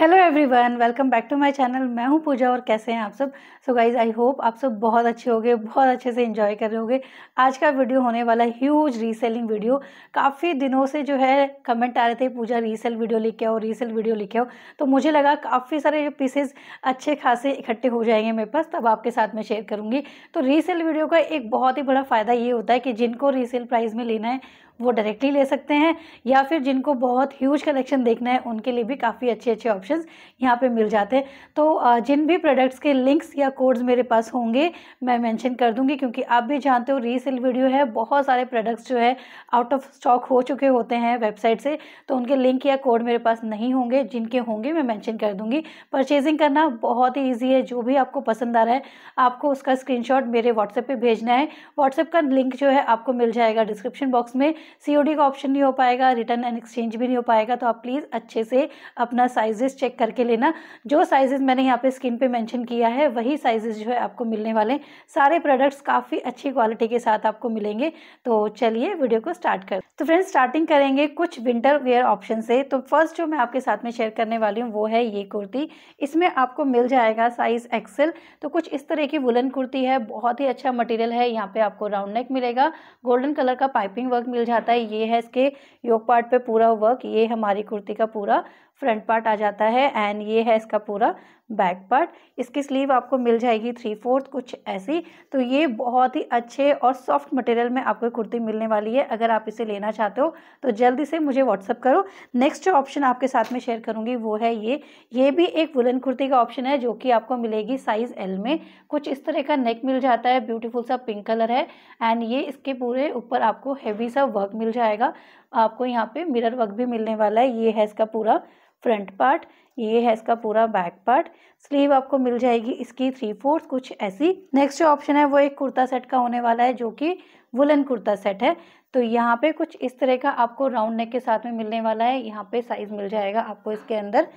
hello everyone welcome back to my channel मैं हूं पूजा और कैसे हैं आप सब सो गाइज आई होप आप सब बहुत अच्छे होंगे बहुत अच्छे से एंजॉय कर रहे होंगे आज का वीडियो होने वाला ह्यूज रीसेलिंग वीडियो काफ़ी दिनों से जो है कमेंट आ रहे थे पूजा रीसेल वीडियो लिखे आओ रीसेल वीडियो लिखे आओ तो मुझे लगा काफ़ी सारे जो पीसेज अच्छे खासे इकट्ठे हो जाएंगे मेरे पास तब आपके साथ में शेयर करूँगी तो रीसेल वीडियो का एक बहुत ही बड़ा फ़ायदा ये होता है कि जिनको रीसेल प्राइस में लेना है वो डायरेक्टली ले सकते हैं या फिर जिनको बहुत ह्यूज कलेक्शन देखना है उनके लिए भी काफ़ी अच्छे अच्छे ऑप्शंस यहाँ पे मिल जाते हैं तो जिन भी प्रोडक्ट्स के लिंक्स या कोड्स मेरे पास होंगे मैं मेंशन कर दूँगी क्योंकि आप भी जानते हो रीसेल वीडियो है बहुत सारे प्रोडक्ट्स जो है आउट ऑफ स्टॉक हो चुके होते हैं वेबसाइट से तो उनके लिंक या कोड मेरे पास नहीं होंगे जिनके होंगे मैं मैंशन कर दूँगी परचेजिंग करना बहुत ही ईजी है जो भी आपको पसंद आ रहा है आपको उसका स्क्रीनशॉट मेरे व्हाट्सएप पे भेजना है व्हाट्सएप का लिंक जो है आपको मिल जाएगा डिस्क्रिप्शन बॉक्स में सीओडी का ऑप्शन नहीं हो पाएगा रिटर्न एंड एक्सचेंज भी नहीं हो पाएगा तो आप प्लीज़ अच्छे से अपना साइजेस चेक करके लेना जो साइजेस मैंने यहाँ पे स्क्रीन पे मेंशन किया है वही साइजेस जो है आपको मिलने वाले सारे प्रोडक्ट्स काफ़ी अच्छी क्वालिटी के साथ आपको मिलेंगे तो चलिए वीडियो को स्टार्ट कर तो फ्रेंड्स स्टार्टिंग करेंगे कुछ विंटर वेयर ऑप्शन से तो फर्स्ट जो मैं आपके साथ में शेयर करने वाली हूँ वो है ये कुर्ती इसमें आपको मिल जाएगा साइज़ एक्सेल तो कुछ इस तरह की वुलन कुर्ती है बहुत ही अच्छा मटेरियल है यहाँ पे आपको राउंड नेक मिलेगा गोल्डन कलर का पाइपिंग वर्क मिल जाएगा आता है ये है इसके योग पार्ट पे पूरा वर्क ये हमारी कुर्ती का पूरा फ्रंट पार्ट आ जाता है एंड ये है इसका पूरा बैक पार्ट इसकी स्लीव आपको मिल जाएगी थ्री फोर्थ कुछ ऐसी तो ये बहुत ही अच्छे और सॉफ्ट मटेरियल में आपको कुर्ती मिलने वाली है अगर आप इसे लेना चाहते हो तो जल्दी से मुझे व्हाट्सअप करो नेक्स्ट जो ऑप्शन आपके साथ में शेयर करूंगी वो है ये ये भी एक वुलन कुर्ती का ऑप्शन है जो कि आपको मिलेगी साइज़ एल में कुछ इस तरह का नेक मिल जाता है ब्यूटीफुल सा पिंक कलर है एंड ये इसके पूरे ऊपर आपको हैवी सा वर्क मिल जाएगा आपको यहाँ पे मिरर वर्क भी मिलने वाला है ये है इसका पूरा फ्रंट पार्ट ये है इसका पूरा बैक पार्ट स्लीव आपको मिल जाएगी इसकी थ्री फोर्थ कुछ ऐसी नेक्स्ट जो ऑप्शन है वो एक कुर्ता सेट का होने वाला है जो कि वुलन कुर्ता सेट है तो यहाँ पे कुछ इस तरह का आपको राउंड नेक के साथ में मिलने वाला है यहाँ पे साइज़ मिल जाएगा आपको इसके अंदर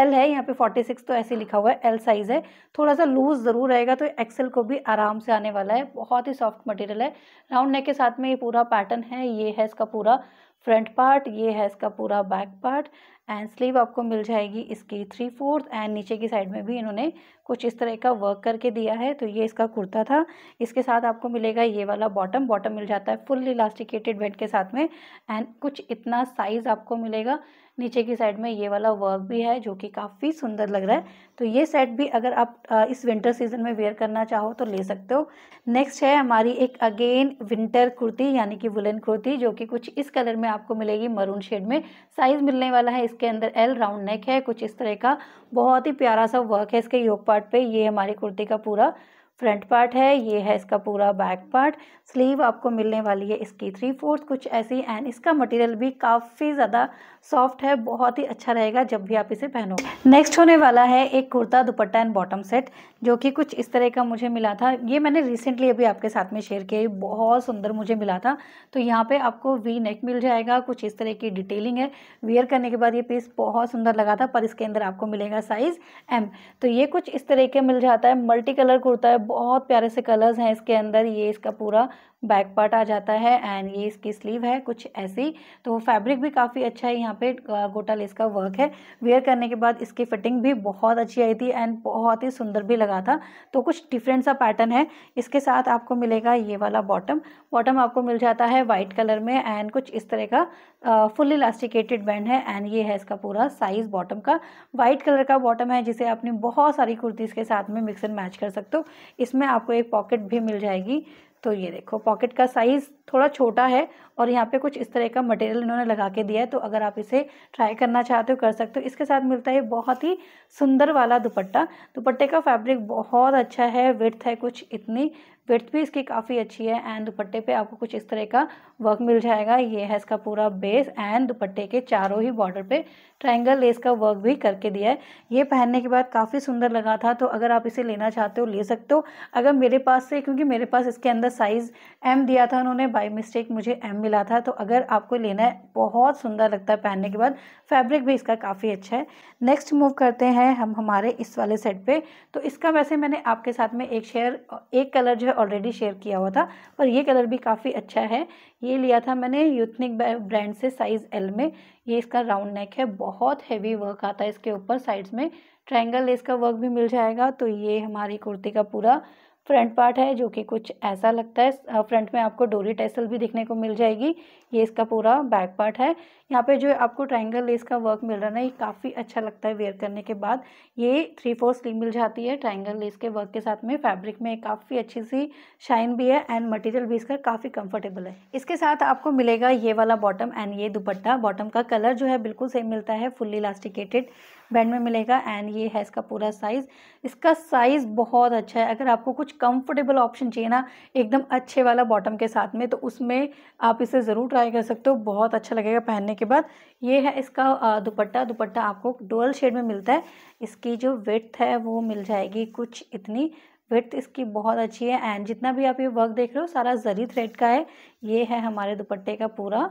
एल है यहाँ पे फोर्टी सिक्स तो ऐसे लिखा हुआ है एल साइज़ है थोड़ा सा लूज़ ज़रूर रहेगा तो एक्सेल को भी आराम से आने वाला है बहुत ही सॉफ्ट मटेरियल है राउंड नेक के साथ में ये पूरा पैटर्न है ये है इसका पूरा फ्रंट पार्ट ये है इसका पूरा बैक पार्ट एंड स्लीव आपको मिल जाएगी इसकी थ्री फोर्थ एंड नीचे की साइड में भी इन्होंने कुछ इस तरह का वर्क करके दिया है तो ये इसका कुर्ता था इसके साथ आपको मिलेगा ये वाला बॉटम बॉटम मिल जाता है फुल इलास्टिकेटेड बेल्ट के साथ में एंड कुछ इतना साइज़ आपको मिलेगा नीचे की साइड में ये वाला वर्क भी है जो कि काफ़ी सुंदर लग रहा है तो ये सेट भी अगर आप इस विंटर सीजन में वेयर करना चाहो तो ले सकते हो नेक्स्ट है हमारी एक अगेन विंटर कुर्ती यानी कि वुलन कुर्ती जो कि कुछ इस कलर में आपको मिलेगी मरून शेड में साइज़ मिलने वाला है इसके अंदर एल राउंड नेक है कुछ इस तरह का बहुत ही प्यारा सा वर्क है इसके योग पार्ट पे ये हमारी कुर्ती का पूरा फ्रंट पार्ट है ये है इसका पूरा बैक पार्ट स्लीव आपको मिलने वाली है इसकी थ्री फोर्थ कुछ ऐसी एंड इसका मटेरियल भी काफ़ी ज़्यादा सॉफ्ट है बहुत ही अच्छा रहेगा जब भी आप इसे पहनो नेक्स्ट होने वाला है एक kurta dupatta and bottom set जो कि कुछ इस तरह का मुझे मिला था ये मैंने रिसेंटली अभी आपके साथ में शेयर किया बहुत सुंदर मुझे मिला था तो यहाँ पे आपको वी नेक मिल जाएगा कुछ इस तरह की डिटेलिंग है वेयर करने के बाद ये पीस बहुत सुंदर लगा था पर इसके अंदर आपको मिलेगा साइज़ एम तो ये कुछ इस तरह के मिल जाता है मल्टी कलर कुर्ता है बहुत प्यारे से कलर्स हैं इसके अंदर ये इसका पूरा बैक पार्ट आ जाता है एंड ये इसकी स्लीव है कुछ ऐसी तो फैब्रिक भी काफ़ी अच्छा है यहाँ पे गोटा लेस का वर्क है वेयर करने के बाद इसकी फिटिंग भी बहुत अच्छी आई थी एंड बहुत ही सुंदर भी लगा था तो कुछ डिफरेंट सा पैटर्न है इसके साथ आपको मिलेगा ये वाला बॉटम बॉटम आपको मिल जाता है वाइट कलर में एंड कुछ इस तरह का फुल इलास्टिकेटेड बैंड है एंड ये है इसका पूरा साइज़ बॉटम का वाइट कलर का बॉटम है जिसे आपने बहुत सारी कुर्तीज़ के साथ में मिक्स एंड मैच कर सकते हो इसमें आपको एक पॉकेट भी मिल जाएगी तो ये देखो पॉकेट का साइज़ थोड़ा छोटा है और यहाँ पे कुछ इस तरह का मटेरियल इन्होंने लगा के दिया है तो अगर आप इसे ट्राई करना चाहते हो कर सकते हो इसके साथ मिलता है बहुत ही सुंदर वाला दुपट्टा दुपट्टे का फैब्रिक बहुत अच्छा है विथ है कुछ इतनी विर्थ भी इसकी काफ़ी अच्छी है एंड दुपट्टे पे आपको कुछ इस तरह का वर्क मिल जाएगा ये है इसका पूरा बेस एंड दुपट्टे के चारों ही बॉर्डर पे ट्रायंगल लेस का वर्क भी करके दिया है ये पहनने के बाद काफ़ी सुंदर लगा था तो अगर आप इसे लेना चाहते हो ले सकते हो अगर मेरे पास से क्योंकि मेरे पास इसके अंदर साइज़ एम दिया था उन्होंने बाई मिस्टेक मुझे एम मिला था तो अगर आपको लेना है बहुत सुंदर लगता है पहनने के बाद फैब्रिक भी इसका काफ़ी अच्छा है नेक्स्ट मूव करते हैं हम हमारे इस वाले सेट पर तो इसका वैसे मैंने आपके साथ में एक शेयर एक कलर जो है ऑलरेडी शेयर किया हुआ था और ये कलर भी काफ़ी अच्छा है ये लिया था मैंने यूथनिक ब्रांड से साइज़ एल में ये इसका राउंड नेक है बहुत हैवी वर्क आता है इसके ऊपर साइड्स में ट्रायंगल लेस का वर्क भी मिल जाएगा तो ये हमारी कुर्ती का पूरा फ्रंट पार्ट है जो कि कुछ ऐसा लगता है फ्रंट में आपको डोरी टेसल भी देखने को मिल जाएगी ये इसका पूरा बैक पार्ट है यहाँ पे जो आपको ट्राइंगल लेस का वर्क मिल रहा है ना ये काफ़ी अच्छा लगता है वेयर करने के बाद ये थ्री फोर स्लीव मिल जाती है ट्राइंगल लेस के वर्क के साथ में फैब्रिक में काफ़ी अच्छी सी शाइन भी है एंड मटेरियल भी इसका काफ़ी कंफर्टेबल है इसके साथ आपको मिलेगा ये वाला बॉटम एंड ये दुपट्टा बॉटम का कलर जो है बिल्कुल सेम मिलता है फुल्ली इलास्टिकेटेड बैंड में मिलेगा एंड ये है इसका पूरा साइज़ इसका साइज़ बहुत अच्छा है अगर आपको कुछ कंफर्टेबल ऑप्शन चाहिए ना एकदम अच्छे वाला बॉटम के साथ में तो उसमें आप इसे ज़रूर ट्राई कर सकते हो बहुत अच्छा लगेगा पहनने के बाद ये है इसका दुपट्टा दुपट्टा आपको डोअल शेड में मिलता है इसकी जो वेथ है वो मिल जाएगी कुछ इतनी वेथ इसकी बहुत अच्छी है एंड जितना भी आप ये वर्क देख रहे हो सारा जरी थ्रेड का है ये है हमारे दुपट्टे का पूरा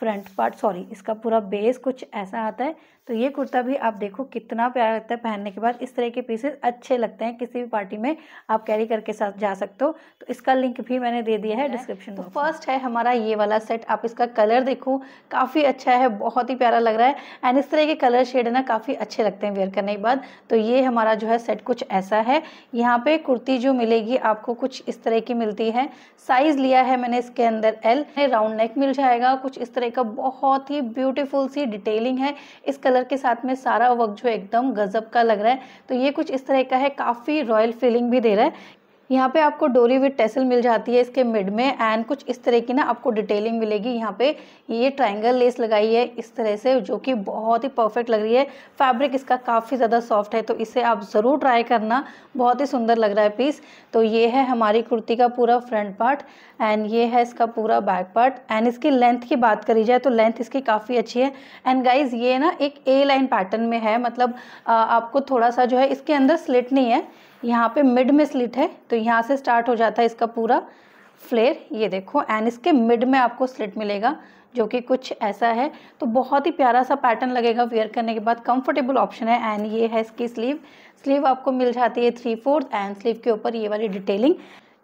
फ्रंट पार्ट सॉरी इसका पूरा बेस कुछ ऐसा आता है तो ये कुर्ता भी आप देखो कितना प्यारा लगता है पहनने के बाद इस तरह के पीसेस अच्छे लगते हैं किसी भी पार्टी में आप कैरी करके साथ जा सकते हो तो इसका लिंक भी मैंने दे दिया है डिस्क्रिप्शन तो फर्स्ट है हमारा ये वाला सेट आप इसका कलर देखो काफ़ी अच्छा है बहुत ही प्यारा लग रहा है एंड इस तरह के कलर शेड ना काफ़ी अच्छे लगते हैं वेयर करने के बाद तो ये हमारा जो है सेट कुछ ऐसा है यहाँ पर कुर्ती जो मिलेगी आपको कुछ इस तरह की मिलती है साइज़ लिया है मैंने इसके अंदर एल राउंड नेक मिल जाएगा कुछ इस तरह का बहुत ही ब्यूटीफुल सी डिटेलिंग है इस कलर कलर के साथ में सारा वर्क जो एकदम गजब का लग रहा है तो ये कुछ इस तरह का है काफ़ी रॉयल फीलिंग भी दे रहा है यहाँ पे आपको डोरी विथ टेसल मिल जाती है इसके मिड में एंड कुछ इस तरह की ना आपको डिटेलिंग मिलेगी यहाँ पे ये ट्रायंगल लेस लगाई है इस तरह से जो कि बहुत ही परफेक्ट लग रही है फैब्रिक इसका काफ़ी ज़्यादा सॉफ्ट है तो इसे आप ज़रूर ट्राई करना बहुत ही सुंदर लग रहा है पीस तो ये है हमारी कुर्ती का पूरा फ्रंट पार्ट एंड ये है इसका पूरा बैक पार्ट एंड इसकी लेंथ की बात करी जाए तो लेंथ इसकी काफ़ी अच्छी है एंड गाइज ये ना एक ए लाइन पैटर्न में है मतलब आपको थोड़ा सा जो है इसके अंदर स्लिट नहीं है यहाँ पे मिड में स्लिट है तो यहाँ से स्टार्ट हो जाता है इसका पूरा फ्लेयर ये देखो एंड इसके मिड में आपको स्लिट मिलेगा जो कि कुछ ऐसा है तो बहुत ही प्यारा सा पैटर्न लगेगा वेयर करने के बाद कंफर्टेबल ऑप्शन है एंड ये है इसकी स्लीव स्लीव आपको मिल जाती है थ्री फोर्थ एंड स्लीव के ऊपर ये वाली डिटेलिंग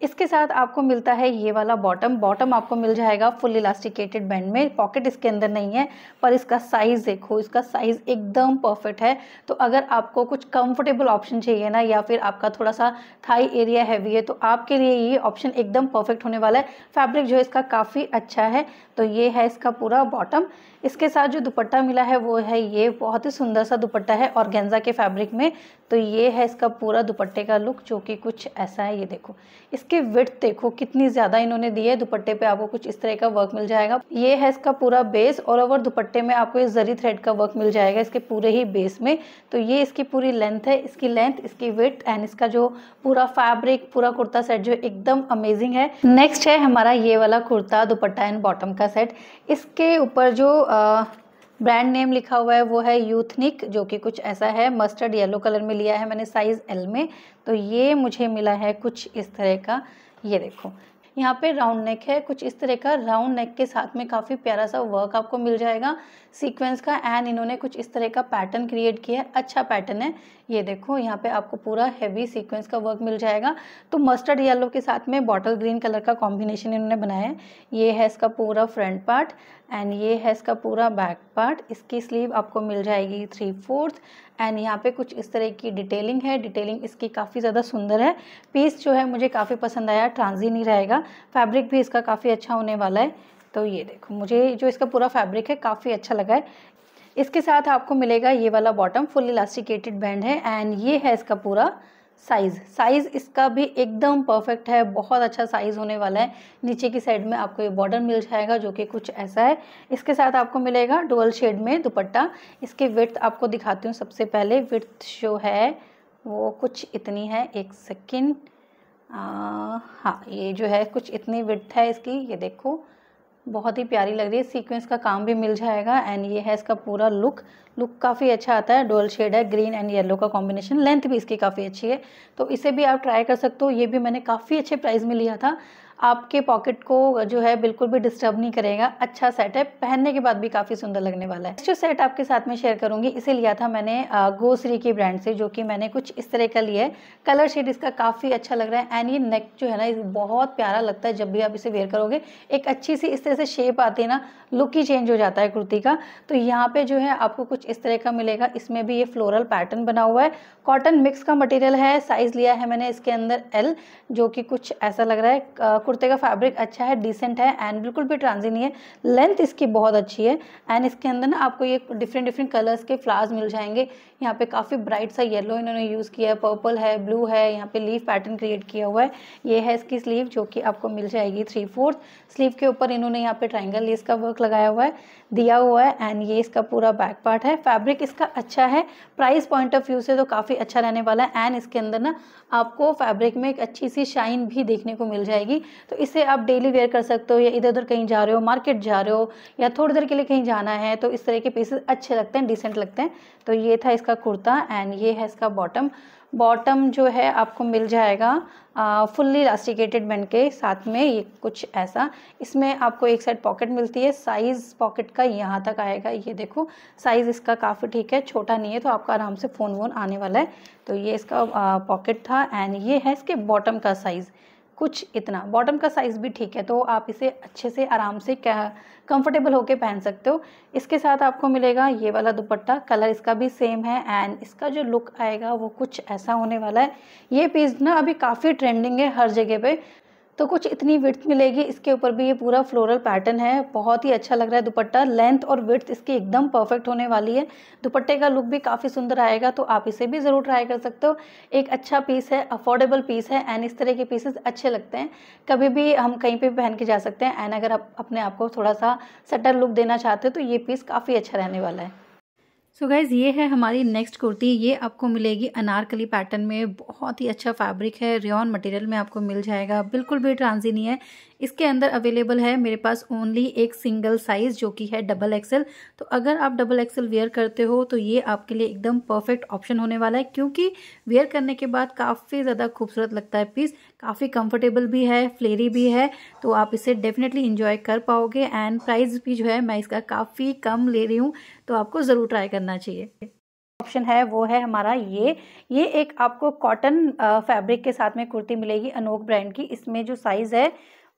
इसके साथ आपको मिलता है ये वाला बॉटम बॉटम आपको मिल जाएगा फुल इलास्टिकेटेड बैंड में पॉकेट इसके अंदर नहीं है पर इसका साइज़ देखो इसका साइज़ एकदम परफेक्ट है तो अगर आपको कुछ कंफर्टेबल ऑप्शन चाहिए ना या फिर आपका थोड़ा सा थाई एरिया हैवी है तो आपके लिए ये ऑप्शन एकदम परफेक्ट होने वाला है फैब्रिक जो है इसका काफ़ी अच्छा है तो ये है इसका पूरा बॉटम इसके साथ जो दुपट्टा मिला है वो है ये बहुत ही सुंदर सा दुपट्टा है और गेंजा के फैब्रिक में तो ये है इसका पूरा दुपट्टे का लुक जो कि कुछ ऐसा है ये देखो इसके इसके विथ देखो कितनी ज़्यादा इन्होंने दी है दुपट्टे पे आपको कुछ इस तरह का वर्क मिल जाएगा ये है इसका पूरा बेस ऑल ओवर दुपट्टे में आपको ये जरी थ्रेड का वर्क मिल जाएगा इसके पूरे ही बेस में तो ये इसकी पूरी लेंथ है इसकी लेंथ इसकी विथ एंड इसका जो पूरा फैब्रिक पूरा कुर्ता सेट जो एकदम अमेजिंग है नेक्स्ट है हमारा ये वाला कुर्ता दुपट्टा एंड बॉटम का सेट इसके ऊपर जो आ, ब्रांड नेम लिखा हुआ है वो है यूथनिक जो कि कुछ ऐसा है मस्टर्ड येलो कलर में लिया है मैंने साइज़ एल में तो ये मुझे मिला है कुछ इस तरह का ये देखो यहाँ पे राउंड नेक है कुछ इस तरह का राउंड नेक के साथ में काफ़ी प्यारा सा वर्क आपको मिल जाएगा सीक्वेंस का एंड इन्होंने कुछ इस तरह का पैटर्न क्रिएट किया है अच्छा पैटर्न है ये देखो यहाँ पे आपको पूरा हैवी सीक्वेंस का वर्क मिल जाएगा तो मस्टर्ड येलो के साथ में बॉटल ग्रीन कलर का कॉम्बिनेशन इन्होंने बनाया है ये है इसका पूरा फ्रंट पार्ट एंड ये है इसका पूरा बैक पार्ट इसकी स्लीव आपको मिल जाएगी थ्री फोर्थ एंड यहाँ पे कुछ इस तरह की डिटेलिंग है डिटेलिंग इसकी काफ़ी ज़्यादा सुंदर है पीस जो है मुझे काफ़ी पसंद आया ट्रांजी नहीं रहेगा फैब्रिक भी इसका काफ़ी अच्छा होने वाला है तो ये देखो मुझे जो इसका पूरा फैब्रिक है काफ़ी अच्छा लगा है इसके साथ आपको मिलेगा ये वाला बॉटम फुल इलास्टिकेटेड बैंड है एंड ये है इसका पूरा साइज़ साइज़ इसका भी एकदम परफेक्ट है बहुत अच्छा साइज़ होने वाला है नीचे की साइड में आपको ये बॉर्डर मिल जाएगा जो कि कुछ ऐसा है इसके साथ आपको मिलेगा डुअल शेड में दुपट्टा इसके विर्थ आपको दिखाती हूँ सबसे पहले विर्थ जो है वो कुछ इतनी है एक सेकेंड हाँ ये जो है कुछ इतनी विर्थ है इसकी ये देखो बहुत ही प्यारी लग रही है सीक्वेंस का काम भी मिल जाएगा एंड ये है इसका पूरा लुक लुक काफ़ी अच्छा आता है डोल शेड है ग्रीन एंड येलो का कॉम्बिनेशन लेंथ भी इसकी काफ़ी अच्छी है तो इसे भी आप ट्राई कर सकते हो ये भी मैंने काफ़ी अच्छे प्राइस में लिया था आपके पॉकेट को जो है बिल्कुल भी डिस्टर्ब नहीं करेगा अच्छा सेट है पहनने के बाद भी काफ़ी सुंदर लगने वाला है जो सेट आपके साथ में शेयर करूंगी इसे लिया था मैंने गोसरी की ब्रांड से जो कि मैंने कुछ इस तरह का लिया है कलर शेड इसका काफ़ी अच्छा लग रहा है एंड ये नेक जो है ना बहुत प्यारा लगता है जब भी आप इसे वेयर करोगे एक अच्छी सी इस तरह से शेप आती है ना लुक ही चेंज हो जाता है कुर्ती का तो यहाँ पे जो है आपको कुछ इस तरह का मिलेगा इसमें भी ये फ्लोरल पैटर्न बना हुआ है कॉटन मिक्स का मटेरियल है साइज़ लिया है मैंने इसके अंदर एल जो कि कुछ ऐसा लग रहा है कुर्ते का फैब्रिक अच्छा है डिसेंट है एंड बिल्कुल भी ट्रांजी नहीं है लेंथ इसकी बहुत अच्छी है एंड इसके अंदर ना आपको ये डिफरेंट डिफरेंट कलर्स के फ्लावर्स मिल जाएंगे यहाँ पे काफ़ी ब्राइट सा येलो इन्होंने यूज़ किया है पर्पल है ब्लू है यहाँ पे लीव पैटर्न क्रिएट किया हुआ है ये है इसकी स्लीव जो कि आपको मिल जाएगी थ्री फोर्थ स्लीव के ऊपर इन्होंने यहाँ पे ट्राइंगल लेस का वर्क लगाया हुआ है दिया हुआ है एंड ये इसका पूरा बैक पार्ट है फैब्रिक इसका अच्छा है प्राइस पॉइंट ऑफ व्यू से तो काफ़ी अच्छा रहने वाला है एंड इसके अंदर ना आपको फैब्रिक में एक अच्छी सी शाइन भी देखने को मिल जाएगी तो इसे आप डेली वेयर कर सकते हो या इधर उधर कहीं जा रहे हो मार्केट जा रहे हो या थोड़ी देर के लिए कहीं जाना है तो इस तरह के पीसेस अच्छे लगते हैं डिसेंट लगते हैं तो ये था इसका इसका कुर्ता एंड ये है इसका बॉटम बॉटम जो है आपको मिल जाएगा फुल्ली इलास्टिकेटेड बन के साथ में ये कुछ ऐसा इसमें आपको एक साइड पॉकेट मिलती है साइज़ पॉकेट का यहाँ तक आएगा ये देखो साइज़ इसका काफ़ी ठीक है छोटा नहीं है तो आपका आराम से फ़ोन वोन आने वाला है तो ये इसका पॉकेट था एंड ये है इसके बॉटम का साइज़ कुछ इतना बॉटम का साइज़ भी ठीक है तो आप इसे अच्छे से आराम से कह कंफर्टेबल होके पहन सकते हो इसके साथ आपको मिलेगा ये वाला दुपट्टा कलर इसका भी सेम है एंड इसका जो लुक आएगा वो कुछ ऐसा होने वाला है ये पीस ना अभी काफ़ी ट्रेंडिंग है हर जगह पे तो कुछ इतनी विर्थ मिलेगी इसके ऊपर भी ये पूरा फ्लोरल पैटर्न है बहुत ही अच्छा लग रहा है दुपट्टा लेंथ और विर्थ इसकी एकदम परफेक्ट होने वाली है दुपट्टे का लुक भी काफ़ी सुंदर आएगा तो आप इसे भी ज़रूर ट्राई कर सकते हो एक अच्छा पीस है अफोर्डेबल पीस है एंड इस तरह के पीसेस अच्छे लगते हैं कभी भी हम कहीं पर पहन के जा सकते हैं एंड अगर आप अपने आप को थोड़ा सा सटर लुक देना चाहते हो तो ये पीस काफ़ी अच्छा रहने वाला है सो गाइज़ ये है हमारी नेक्स्ट कुर्ती ये आपको मिलेगी अनारकली पैटर्न में बहुत ही अच्छा फैब्रिक है रेन मटेरियल में आपको मिल जाएगा बिल्कुल भी ट्रांजी नहीं है इसके अंदर अवेलेबल है मेरे पास ओनली एक सिंगल साइज़ जो कि है डबल एक्सेल तो अगर आप डबल एक्सेल वेयर करते हो तो ये आपके लिए एकदम परफेक्ट ऑप्शन होने वाला है क्योंकि वेयर करने के बाद काफ़ी ज़्यादा खूबसूरत लगता है पीस काफ़ी कंफर्टेबल भी है फ्लेरी भी है तो आप इसे डेफिनेटली इंजॉय कर पाओगे एंड प्राइस भी जो है मैं इसका काफ़ी कम ले रही हूँ तो आपको ज़रूर ट्राई करना चाहिए ऑप्शन है वो है हमारा ये ये एक आपको कॉटन फैब्रिक के साथ में कुर्ती मिलेगी अनोक ब्रांड की इसमें जो साइज़ है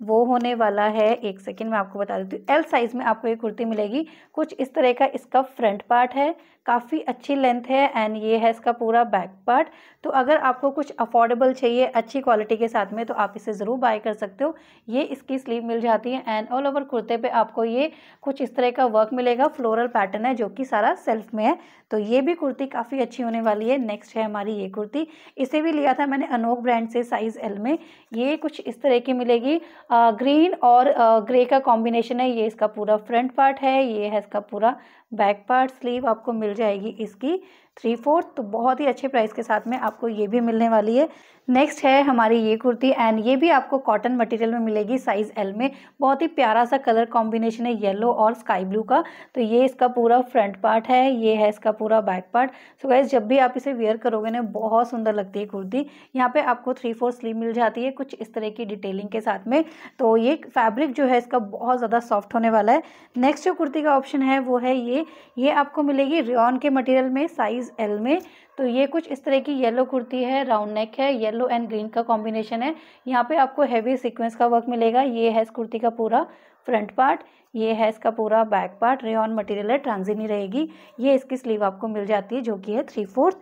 वो होने वाला है एक सेकेंड मैं आपको बता देती हूँ एल साइज़ में आपको ये कुर्ती मिलेगी कुछ इस तरह का इसका फ्रंट पार्ट है काफ़ी अच्छी लेंथ है एंड ये है इसका पूरा बैक पार्ट तो अगर आपको कुछ अफोर्डेबल चाहिए अच्छी क्वालिटी के साथ में तो आप इसे ज़रूर बाय कर सकते हो ये इसकी स्लीव मिल जाती है एंड ऑल ओवर कुर्ते पे आपको ये कुछ इस तरह का वर्क मिलेगा फ्लोरल पैटर्न है जो कि सारा सेल्फ में है तो ये भी कुर्ती काफ़ी अच्छी होने वाली है नेक्स्ट है हमारी ये कुर्ती इसे भी लिया था मैंने अनोक ब्रांड से साइज़ एल में ये कुछ इस तरह की मिलेगी ग्रीन और ग्रे का कॉम्बिनेशन है ये इसका पूरा फ्रंट पार्ट है ये है इसका पूरा बैक पार्ट स्लीव आपको मिल जाएगी इसकी थ्री फोर्थ तो बहुत ही अच्छे प्राइस के साथ में आपको ये भी मिलने वाली है नेक्स्ट है हमारी ये कुर्ती एंड ये भी आपको कॉटन मटेरियल में मिलेगी साइज़ एल में बहुत ही प्यारा सा कलर कॉम्बिनेशन है येलो और स्काई ब्लू का तो ये इसका पूरा फ्रंट पार्ट है ये है इसका पूरा बैक पार्ट सो गैस जब भी आप इसे वेयर करोगे ना बहुत सुंदर लगती है कुर्ती यहाँ पे आपको थ्री फोर स्लीव मिल जाती है कुछ इस तरह की डिटेलिंग के साथ में तो ये फैब्रिक जो है इसका बहुत ज़्यादा सॉफ्ट होने वाला है नेक्स्ट जो कुर्ती का ऑप्शन है वो है ये ये आपको मिलेगी रियॉन के मटेरियल में साइज़ साइज़ एल में तो ये कुछ इस तरह की येलो कुर्ती है राउंड नेक है येलो एंड ग्रीन का कॉम्बिनेशन है यहाँ पे आपको हैवी सीक्वेंस का वर्क मिलेगा ये है इस कुर्ती का पूरा फ्रंट पार्ट ये है इसका पूरा बैक पार्ट रेन मटेरियल है ट्रांजिनी रहेगी ये इसकी स्लीव आपको मिल जाती है जो कि है थ्री फोर्थ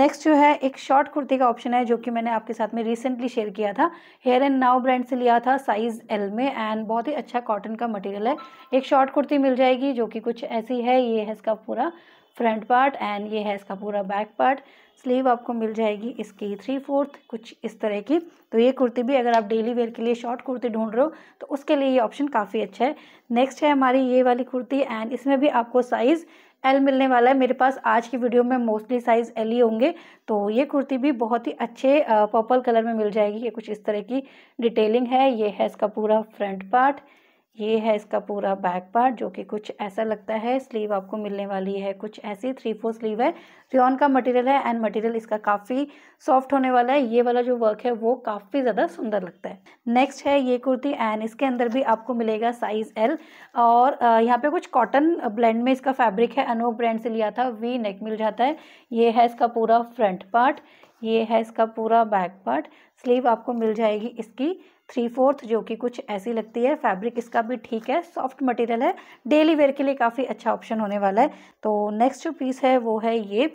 नेक्स्ट जो है एक शॉर्ट कुर्ती का ऑप्शन है जो कि मैंने आपके साथ में रिसेंटली शेयर किया था हेयर एंड नाउ ब्रांड से लिया था साइज़ एल में एंड बहुत ही अच्छा कॉटन का मटेरियल है एक शॉर्ट कुर्ती मिल जाएगी जो कि कुछ ऐसी है ये है इसका पूरा फ्रंट पार्ट एंड ये है इसका पूरा बैक पार्ट स्लीव आपको मिल जाएगी इसकी थ्री फोर्थ कुछ इस तरह की तो ये कुर्ती भी अगर आप डेली वेयर के लिए शॉर्ट कुर्ती ढूंढ रहे हो तो उसके लिए ये ऑप्शन काफ़ी अच्छा है नेक्स्ट है हमारी ये वाली कुर्ती एंड इसमें भी आपको साइज़ एल मिलने वाला है मेरे पास आज की वीडियो में मोस्टली साइज़ एल ही होंगे तो ये कुर्ती भी बहुत ही अच्छे पर्पल कलर में मिल जाएगी ये कुछ इस तरह की डिटेलिंग है ये है इसका पूरा फ्रंट पार्ट ये है इसका पूरा बैक पार्ट जो कि कुछ ऐसा लगता है स्लीव आपको मिलने वाली है कुछ ऐसी थ्री फोर स्लीव है रियॉन का मटेरियल है एंड मटेरियल इसका काफ़ी सॉफ्ट होने वाला है ये वाला जो वर्क है वो काफ़ी ज़्यादा सुंदर लगता है नेक्स्ट है ये कुर्ती एंड इसके अंदर भी आपको मिलेगा साइज़ एल और यहाँ पे कुछ कॉटन ब्लेंड में इसका फैब्रिक है अनोक ब्रांड से लिया था वी नेक मिल जाता है ये है इसका पूरा फ्रंट पार्ट ये है इसका पूरा बैक पार्ट स्लीव आपको मिल जाएगी इसकी थ्री फोर्थ जो कि कुछ ऐसी लगती है फैब्रिक इसका भी ठीक है सॉफ्ट मटेरियल है डेली वेयर के लिए काफ़ी अच्छा ऑप्शन होने वाला है तो नेक्स्ट जो पीस है वो है ये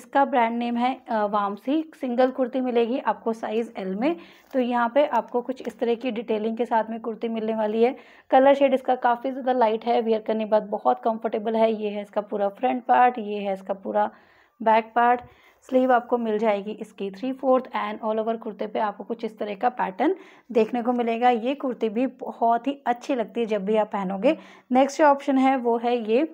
इसका ब्रांड नेम है वामसी सिंगल कुर्ती मिलेगी आपको साइज़ एल में तो यहाँ पे आपको कुछ इस तरह की डिटेलिंग के साथ में कुर्ती मिलने वाली है कलर शेड इसका काफ़ी ज़्यादा लाइट है वेयर करने के बाद बहुत कम्फर्टेबल है ये है इसका पूरा फ्रंट पार्ट ये है इसका पूरा बैक पार्ट स्लीव आपको मिल जाएगी इसकी three fourth and all over कुर्ते पे आपको कुछ इस तरह का पैटर्न देखने को मिलेगा ये कुर्ती भी बहुत ही अच्छी लगती है जब भी आप पहनोगे नेक्स्ट जो ऑप्शन है वो है ये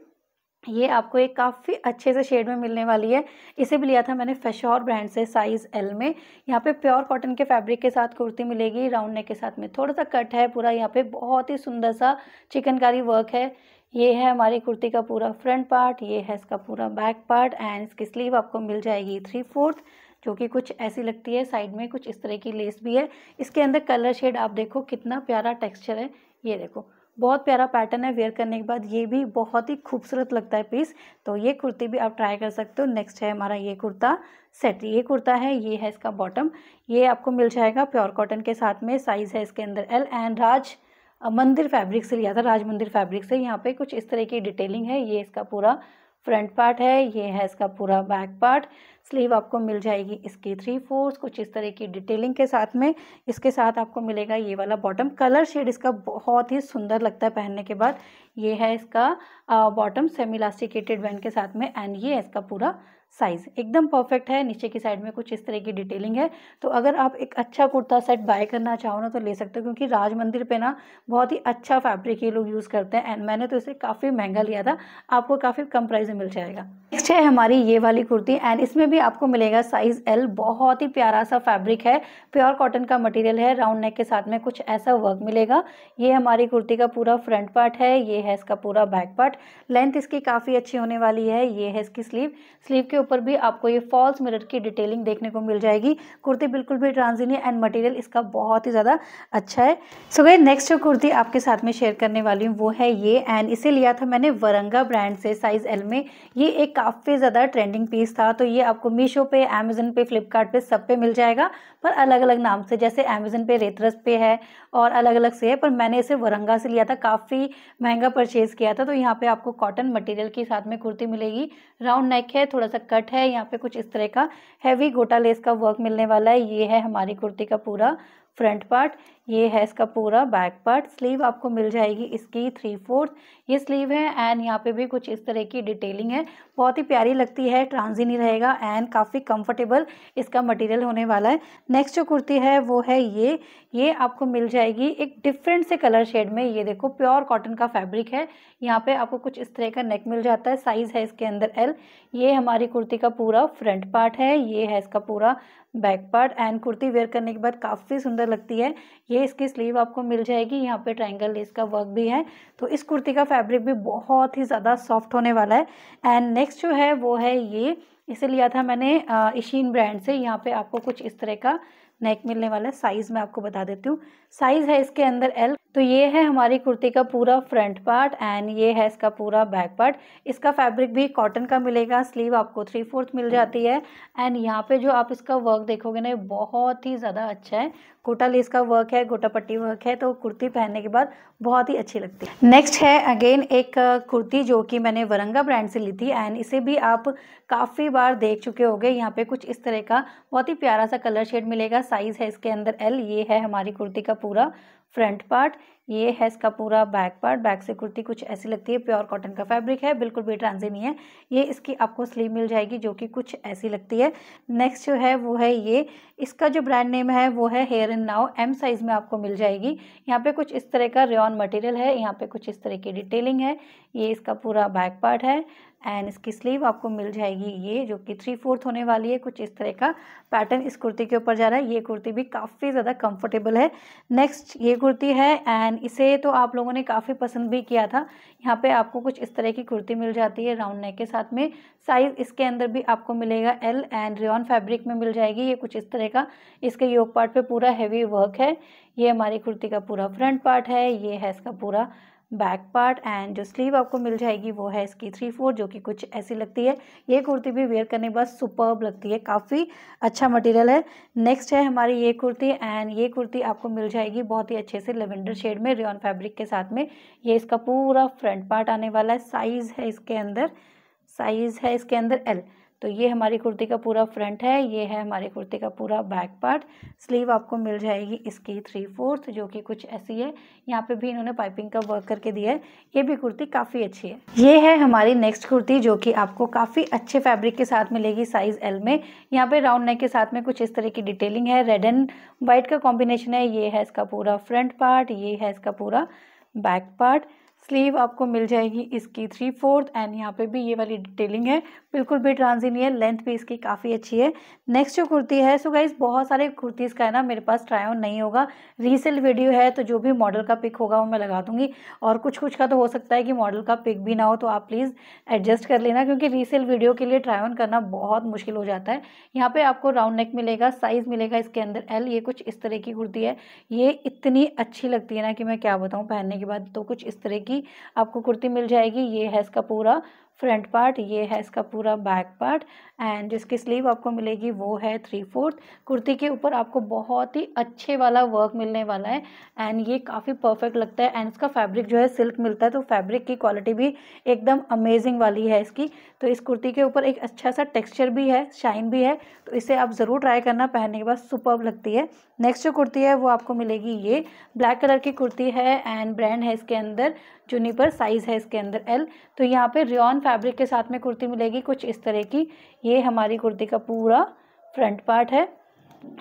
ये आपको एक काफ़ी अच्छे से शेड में मिलने वाली है इसे भी लिया था मैंने फेशोर ब्रांड से साइज़ एल में यहाँ पे प्योर कॉटन के फैब्रिक के साथ कुर्ती मिलेगी राउंड नेक के साथ में थोड़ा सा कट है पूरा यहाँ पे बहुत ही सुंदर सा चिकनकारी वर्क है ये है हमारी कुर्ती का पूरा फ्रंट पार्ट ये है इसका पूरा बैक पार्ट एंड इसकी स्लीव आपको मिल जाएगी थ्री फोर्थ जो कि कुछ ऐसी लगती है साइड में कुछ इस तरह की लेस भी है इसके अंदर कलर शेड आप देखो कितना प्यारा टेक्सचर है ये देखो बहुत प्यारा पैटर्न है वेयर करने के बाद ये भी बहुत ही खूबसूरत लगता है पीस तो ये कुर्ती भी आप ट्राई कर सकते हो नेक्स्ट है हमारा ये कुर्ता सेट ये कुर्ता है ये है इसका बॉटम ये आपको मिल जाएगा प्योर कॉटन के साथ में साइज़ है इसके अंदर एल एंड राज मंदिर फैब्रिक से लिया था राज मंदिर फैब्रिक से यहाँ पे कुछ इस तरह की डिटेलिंग है ये इसका पूरा फ्रंट पार्ट है ये है इसका पूरा बैक पार्ट स्लीव आपको मिल जाएगी इसकी थ्री फोर्स कुछ इस तरह की डिटेलिंग के साथ में इसके साथ आपको मिलेगा ये वाला बॉटम कलर शेड इसका बहुत ही सुंदर लगता है पहनने के बाद ये है इसका बॉटम सेमी इलास्टिकेटेड बैंड के साथ में एंड ये है इसका पूरा साइज़ एकदम परफेक्ट है नीचे की साइड में कुछ इस तरह की डिटेलिंग है तो अगर आप एक अच्छा कुर्ता सेट बाय करना चाहो ना तो ले सकते हो क्योंकि राज मंदिर पे ना बहुत ही अच्छा फैब्रिक ये लोग यूज़ करते हैं एंड मैंने तो इसे काफ़ी महंगा लिया था आपको काफ़ी कम प्राइस में मिल जाएगा नेक्स्ट है हमारी ये वाली कुर्ती एंड इसमें भी आपको मिलेगा साइज़ एल बहुत ही प्यारा सा फैब्रिक है प्योर कॉटन का मटेरियल है राउंड नेक के साथ में कुछ ऐसा वर्क मिलेगा ये हमारी कुर्ती का पूरा फ्रंट पार्ट है ये है इसका पूरा बैक पार्ट लेंथ इसकी काफ़ी अच्छी होने वाली है ये है इसकी स्लीव स्लीव के ऊपर भी आपको ये फॉल्स मिरर की डिटेलिंग देखने को मिल जाएगी कुर्ती बिल्कुल भी ट्रांसजेनियर एंड मटेरियल इसका बहुत ही ज़्यादा अच्छा है सो गई नेक्स्ट जो कुर्ती आपके साथ में शेयर करने वाली हूँ वो है ये एंड इसे लिया था मैंने वरंगा ब्रांड से साइज़ एल में ये एक काफ़ी ज़्यादा ट्रेंडिंग पीस था तो ये आपको मीशो पे अमेजन पे फ्लिपकार्ट सब पे मिल जाएगा पर अलग अलग नाम से जैसे अमेजन पे रेतरस पे है और अलग अलग से है पर मैंने इसे वरंगा से लिया था काफ़ी महंगा परचेज़ किया था तो यहाँ पे आपको कॉटन मटेरियल के साथ में कुर्ती मिलेगी राउंड नेक है थोड़ा सा कट है यहाँ पे कुछ इस तरह का हैवी गोटा लेस का वर्क मिलने वाला है ये है हमारी कुर्ती का पूरा फ्रंट पार्ट ये है इसका पूरा बैक पार्ट स्लीव आपको मिल जाएगी इसकी थ्री फोर्थ ये स्लीव है एंड यहाँ पे भी कुछ इस तरह की डिटेलिंग है बहुत ही प्यारी लगती है ट्रांजी नहीं रहेगा एंड काफ़ी कंफर्टेबल इसका मटेरियल होने वाला है नेक्स्ट जो कुर्ती है वो है ये ये आपको मिल जाएगी एक डिफरेंट से कलर शेड में ये देखो प्योर कॉटन का फैब्रिक है यहाँ पर आपको कुछ इस तरह का नेक मिल जाता है साइज़ है इसके अंदर एल ये हमारी कुर्ती का पूरा फ्रंट पार्ट है ये है इसका पूरा back part and kurti wear करने के बाद काफ़ी सुंदर लगती है ये इसकी स्लीव आपको मिल जाएगी यहाँ पे ट्रायंगल लेस का वर्क भी है तो इस कुर्ती का फैब्रिक भी बहुत ही ज़्यादा सॉफ्ट होने वाला है एंड नेक्स्ट जो है वो है ये इसे लिया था मैंने इशीन ब्रांड से यहाँ पे आपको कुछ इस तरह का नेक मिलने वाला है साइज़ मैं आपको बता देती हूँ साइज़ है इसके अंदर एल तो ये है हमारी कुर्ती का पूरा फ्रंट पार्ट एंड ये है इसका पूरा बैक पार्ट इसका फैब्रिक भी कॉटन का मिलेगा स्लीव आपको थ्री फोर्थ मिल जाती है एंड यहाँ पे जो आप इसका वर्क देखोगे ना बहुत ही ज़्यादा अच्छा है कोटा लेस का वर्क है गोटा पट्टी वर्क है तो कुर्ती पहनने के बाद बहुत ही अच्छी लगती है नेक्स्ट है अगेन एक कुर्ती जो कि मैंने वरंगा ब्रांड से ली थी एंड इसे भी आप काफ़ी बार देख चुके होंगे यहाँ पे कुछ इस तरह का बहुत ही प्यारा सा कलर शेड मिलेगा साइज़ है इसके अंदर एल ये है हमारी कुर्ती का पूरा front part ये है इसका पूरा बैक पार्ट बैक से कुर्ती कुछ ऐसी लगती है प्योर कॉटन का फैब्रिक है बिल्कुल भी ट्रांजी नहीं है ये इसकी आपको स्लीव मिल जाएगी जो कि कुछ ऐसी लगती है नेक्स्ट जो है वो है ये इसका जो ब्रांड नेम है वो है Here and Now M size में आपको मिल जाएगी यहाँ पे कुछ इस तरह का रेन मटेरियल है यहाँ पे कुछ इस तरह की डिटेलिंग है ये इसका पूरा बैक पार्ट है एंड इसकी स्लीव आपको मिल जाएगी ये जो कि थ्री फोर्थ होने वाली है कुछ इस तरह का पैटर्न इस कुर्ती के ऊपर जा रहा है ये कुर्ती भी काफ़ी ज़्यादा कंफर्टेबल है नेक्स्ट ये कुर्ती है एंड डिज़ाइन इसे तो आप लोगों ने काफ़ी पसंद भी किया था यहाँ पे आपको कुछ इस तरह की कुर्ती मिल जाती है राउंड नेक के साथ में साइज़ इसके अंदर भी आपको मिलेगा एल एंड रेन फैब्रिक में मिल जाएगी ये कुछ इस तरह का इसके योग पार्ट पे पूरा हैवी वर्क है ये हमारी कुर्ती का पूरा फ्रंट पार्ट है ये है इसका पूरा बैक पार्ट एंड जो स्लीव आपको मिल जाएगी वो है इसकी थ्री फोर जो कि कुछ ऐसी लगती है ये कुर्ती भी वेयर करने के बाद सुपर्ब लगती है काफ़ी अच्छा मटेरियल है नेक्स्ट है हमारी ये कुर्ती एंड ये कुर्ती आपको मिल जाएगी बहुत ही अच्छे से लेवेंडर शेड में रेन फैब्रिक के साथ में ये इसका पूरा फ्रंट पार्ट आने वाला है साइज़ है इसके अंदर साइज़ है इसके अंदर एल तो ये हमारी कुर्ती का पूरा फ्रंट है ये है हमारी कुर्ती का पूरा बैक पार्ट स्लीव आपको मिल जाएगी इसकी थ्री फोर्थ जो कि कुछ ऐसी है यहाँ पे भी इन्होंने पाइपिंग का वर्क करके दिया है ये भी कुर्ती काफ़ी अच्छी है ये है हमारी नेक्स्ट कुर्ती जो कि आपको काफ़ी अच्छे फैब्रिक के साथ मिलेगी साइज़ एल में यहाँ पर राउंड नेक के साथ में कुछ इस तरह की डिटेलिंग है रेड एंड वाइट का कॉम्बिनेशन है ये है इसका पूरा फ्रंट पार्ट ये है इसका पूरा बैक पार्ट स्लीव आपको मिल जाएगी इसकी थ्री फोर्थ एंड यहाँ पे भी ये वाली डिटेलिंग है बिल्कुल भी ट्रांजी नहीं है लेंथ भी इसकी काफ़ी अच्छी है नेक्स्ट जो कुर्ती है सो गाइज बहुत सारे कुर्तीज़ का है ना मेरे पास ट्राई ऑन नहीं होगा रीसेल वीडियो है तो जो भी मॉडल का पिक होगा वो मैं लगा दूंगी और कुछ कुछ का तो हो सकता है कि मॉडल का पिक भी ना हो तो आप प्लीज़ एडजस्ट कर लेना क्योंकि रीसेल वीडियो के लिए ट्राई ऑन करना बहुत मुश्किल हो जाता है यहाँ पर आपको राउंड नेक मिलेगा साइज़ मिलेगा इसके अंदर एल ये कुछ इस तरह की कुर्ती है ये इतनी अच्छी लगती है ना कि मैं क्या बताऊँ पहनने के बाद तो कुछ इस तरह की आपको कुर्ती मिल जाएगी ये है इसका पूरा फ्रंट पार्ट ये है इसका पूरा बैक पार्ट एंड जिसकी स्लीव आपको मिलेगी वो है थ्री फोर्थ कुर्ती के ऊपर आपको बहुत ही अच्छे वाला वर्क मिलने वाला है एंड ये काफ़ी परफेक्ट लगता है एंड इसका फैब्रिक जो है सिल्क मिलता है तो फैब्रिक की क्वालिटी भी एकदम अमेजिंग वाली है इसकी तो इस कुर्ती के ऊपर एक अच्छा सा टेक्स्चर भी है शाइन भी है तो इसे आप ज़रूर ट्राई करना पहनने के बाद सुपर लगती है नेक्स्ट जो कुर्ती है वो आपको मिलेगी ये ब्लैक कलर की कुर्ती है एंड ब्रांड है इसके अंदर जूनिपर साइज़ है इसके अंदर एल तो यहाँ पे रियॉन फैब्रिक के साथ में कुर्ती मिलेगी कुछ इस तरह की ये हमारी कुर्ती का पूरा फ्रंट पार्ट है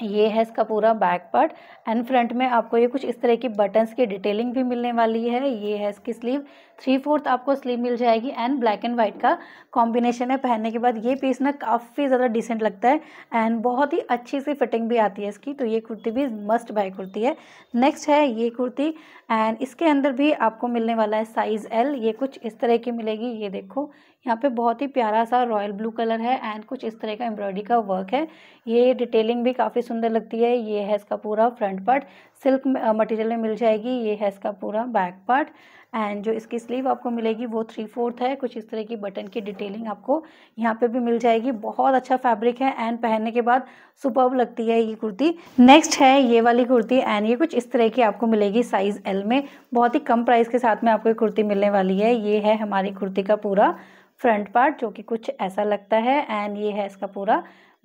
ये है इसका पूरा बैक पार्ट एंड फ्रंट में आपको ये कुछ इस तरह की बटन्स की डिटेलिंग भी मिलने वाली है ये है इसकी स्लीव थ्री फोर्थ आपको स्लीव मिल जाएगी एंड ब्लैक एंड वाइट का कॉम्बिनेशन है पहनने के बाद ये पीस ना काफ़ी ज़्यादा डिसेंट लगता है एंड बहुत ही अच्छी सी फिटिंग भी आती है इसकी तो ये कुर्ती भी मस्ट बाय कुर्ती है नेक्स्ट है ये कुर्ती एंड इसके अंदर भी आपको मिलने वाला है साइज़ एल ये कुछ इस तरह की मिलेगी ये देखो यहाँ पे बहुत ही प्यारा सा रॉयल ब्लू कलर है एंड कुछ इस तरह का एम्ब्रॉयडरी का वर्क है ये डिटेलिंग भी काफ़ी सुंदर लगती है ये है इसका पूरा फ्रंट पार्ट सिल्क मटेरियल में मिल जाएगी ये है इसका पूरा बैक पार्ट एंड जो इसकी स्लीव आपको मिलेगी वो थ्री फोर्थ है कुछ इस तरह की बटन की डिटेलिंग आपको यहाँ पे भी मिल जाएगी बहुत अच्छा फैब्रिक है एंड पहनने के बाद सुपर लगती है ये कुर्ती नेक्स्ट है ये वाली कुर्ती एंड ये कुछ इस तरह की आपको मिलेगी साइज़ एल में बहुत ही कम प्राइस के साथ में आपको ये कुर्ती मिलने वाली है ये है हमारी कुर्ती का पूरा फ्रंट पार्ट जो कि कुछ ऐसा लगता है एंड ये है इसका पूरा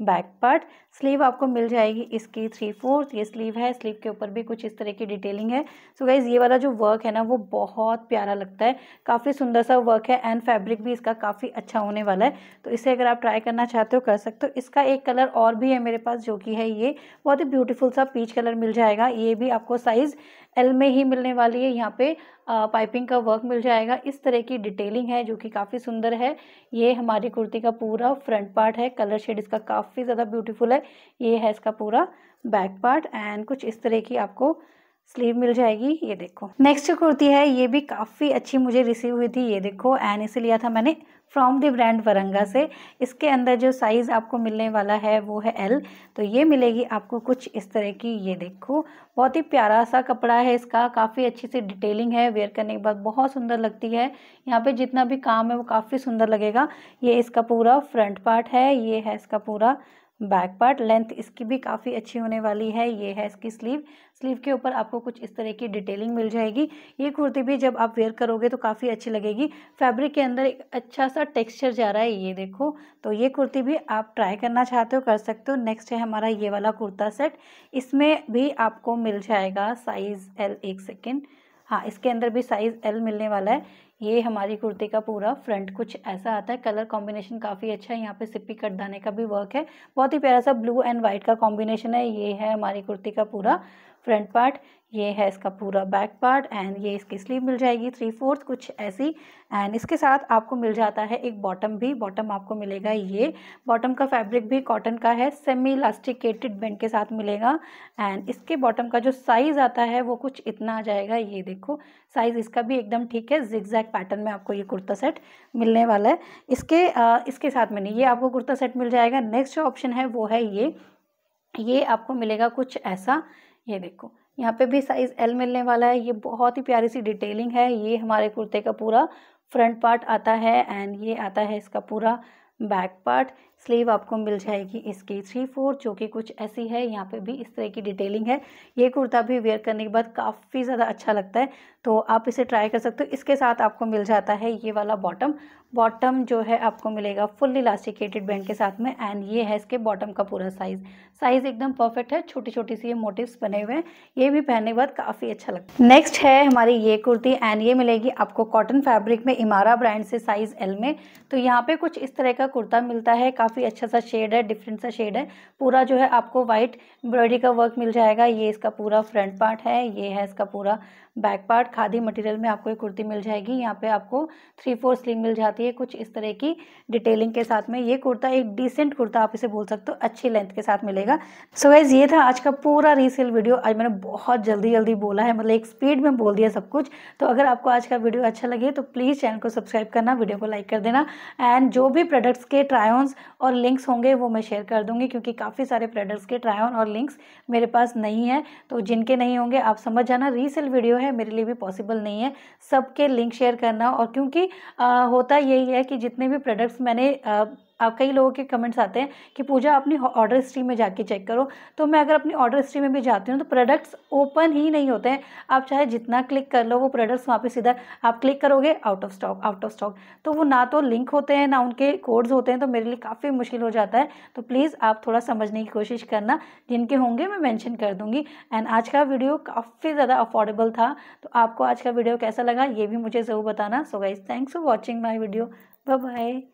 बैक पार्ट स्लीव आपको मिल जाएगी इसकी थ्री फोर्थ ये स्लीव है स्लीव के ऊपर भी कुछ इस तरह की डिटेलिंग है सो गाइज ये वाला जो वर्क है ना वो बहुत प्यारा लगता है काफ़ी सुंदर सा वर्क है एंड फैब्रिक भी इसका काफ़ी अच्छा होने वाला है तो इसे अगर आप ट्राई करना चाहते हो कर सकते हो इसका एक कलर और भी है मेरे पास जो कि है ये बहुत ही ब्यूटीफुल सा पीच कलर मिल जाएगा ये भी आपको साइज़ एल में ही मिलने वाली है यहाँ पे आ, पाइपिंग का वर्क मिल जाएगा इस तरह की डिटेलिंग है जो कि काफ़ी सुंदर है ये हमारी कुर्ती का पूरा फ्रंट पार्ट है कलर शेड इसका काफ़ी ज़्यादा ब्यूटीफुल है ये है इसका पूरा बैक पार्ट एंड कुछ इस तरह की आपको स्लीव मिल जाएगी ये देखो नेक्स्ट जो कुर्ती है ये भी काफ़ी अच्छी मुझे रिसीव हुई थी ये देखो एंड इसे लिया था मैंने फ्रॉम द ब्रांड वरंगा से इसके अंदर जो साइज़ आपको मिलने वाला है वो है एल तो ये मिलेगी आपको कुछ इस तरह की ये देखो बहुत ही प्यारा सा कपड़ा है इसका काफ़ी अच्छी सी डिटेलिंग है वेयर करने के बाद बहुत सुंदर लगती है यहाँ पे जितना भी काम है वो काफ़ी सुंदर लगेगा ये इसका पूरा फ्रंट पार्ट है ये है इसका पूरा बैक पार्ट लेंथ इसकी भी काफ़ी अच्छी होने वाली है ये है इसकी स्लीव स्लीव के ऊपर आपको कुछ इस तरह की डिटेलिंग मिल जाएगी ये कुर्ती भी जब आप वेयर करोगे तो काफ़ी अच्छी लगेगी फैब्रिक के अंदर एक अच्छा सा टेक्सचर जा रहा है ये देखो तो ये कुर्ती भी आप ट्राई करना चाहते हो कर सकते हो नेक्स्ट है हमारा ये वाला कुर्ता सेट इसमें भी आपको मिल जाएगा साइज़ एल एक सेकेंड हाँ इसके अंदर भी साइज़ एल मिलने वाला है ये हमारी कुर्ती का पूरा फ्रंट कुछ ऐसा आता है कलर कॉम्बिनेशन काफ़ी अच्छा है यहाँ पे सिप्पी दाने का भी वर्क है बहुत ही प्यारा सा ब्लू एंड वाइट का कॉम्बिनेशन है ये है हमारी कुर्ती का पूरा फ्रंट पार्ट ये है इसका पूरा बैक पार्ट एंड ये इसकी स्लीव मिल जाएगी थ्री फोर्थ कुछ ऐसी एंड इसके साथ आपको मिल जाता है एक बॉटम भी बॉटम आपको मिलेगा ये बॉटम का फैब्रिक भी कॉटन का है सेमी इलास्टिकेटेड बैंड के साथ मिलेगा एंड इसके बॉटम का जो साइज़ आता है वो कुछ इतना आ जाएगा ये देखो साइज़ इसका भी एकदम ठीक है जिगजैग पैटर्न में आपको ये कुर्ता सेट मिलने वाला है इसके आ, इसके साथ में नहीं ये आपको कुर्ता सेट मिल जाएगा नेक्स्ट जो ऑप्शन है वो है ये ये आपको मिलेगा कुछ ऐसा ये देखो यहाँ पे भी साइज़ एल मिलने वाला है ये बहुत ही प्यारी सी डिटेलिंग है ये हमारे कुर्ते का पूरा फ्रंट पार्ट आता है एंड ये आता है इसका पूरा बैक पार्ट स्लीव आपको मिल जाएगी इसकी थ्री फोर जो कि कुछ ऐसी है यहाँ पे भी इस तरह की डिटेलिंग है ये कुर्ता भी वेयर करने के बाद काफ़ी ज़्यादा अच्छा लगता है तो आप इसे ट्राई कर सकते हो इसके साथ आपको मिल जाता है ये वाला बॉटम बॉटम जो है आपको मिलेगा फुल इलास्टिकेटेड बैंड के साथ में एंड ये है इसके बॉटम का पूरा साइज़ साइज़ एकदम परफेक्ट है छोटी छोटी सी ये मोटिव्स बने हुए हैं ये भी पहनने के बाद काफ़ी अच्छा लगता है नेक्स्ट है हमारी ये कुर्ती एंड ये मिलेगी आपको कॉटन फैब्रिक में इमारा ब्रांड से साइज़ एल में तो यहाँ पे कुछ इस तरह का कुर्ता मिलता है काफ़ी अच्छा सा शेड है डिफरेंट सा शेड है पूरा जो है आपको वाइट एम्ब्रॉयडरी का वर्क मिल जाएगा ये इसका पूरा फ्रंट पार्ट है ये है इसका पूरा बैक पार्ट खादी मटेरियल में आपको ये कुर्ती मिल जाएगी यहाँ पे आपको थ्री फोर स्लिंग मिल जाती है कुछ इस तरह की डिटेलिंग के साथ में ये कुर्ता एक डिसेंट कुर्ता आप इसे बोल सकते हो अच्छी लेंथ के साथ मिलेगा सो so गाइज ये था आज का पूरा रीसेल वीडियो आज मैंने बहुत जल्दी जल्दी बोला है मतलब एक स्पीड में बोल दिया सब कुछ तो अगर आपको आज का वीडियो अच्छा लगे तो प्लीज़ चैनल को सब्सक्राइब करना वीडियो को लाइक कर देना एंड जो भी प्रोडक्ट्स के ट्रायन्स और लिंक्स होंगे वो मैं शेयर कर दूँगी क्योंकि काफ़ी सारे प्रोडक्ट्स के ट्रायन और लिंक्स मेरे पास नहीं है तो जिनके नहीं होंगे आप समझ जाना रीसेल वीडियो है है मेरे लिए भी पॉसिबल नहीं है सबके लिंक शेयर करना और क्योंकि आ, होता यही है कि जितने भी प्रोडक्ट्स मैंने आ, अब कई लोगों के कमेंट्स आते हैं कि पूजा अपनी ऑर्डर हिस्ट्री में जाके चेक करो तो मैं अगर अपनी ऑर्डर हिस्ट्री में भी जाती हूँ तो प्रोडक्ट्स ओपन ही नहीं होते हैं आप चाहे जितना क्लिक कर लो वो प्रोडक्ट्स वहाँ पे सीधा आप क्लिक करोगे out of stock out of stock तो वो ना तो लिंक होते हैं ना उनके कोड्स होते हैं तो मेरे लिए काफ़ी मुश्किल हो जाता है तो प्लीज़ आप थोड़ा समझने की कोशिश करना जिनके होंगे मैं मैंशन कर दूँगी एंड आज का वीडियो काफ़ी ज़्यादा अफोर्डेबल था तो आपको आज का वीडियो कैसा लगा ये भी मुझे ज़रूर बताना so guys thanks for watching my video bye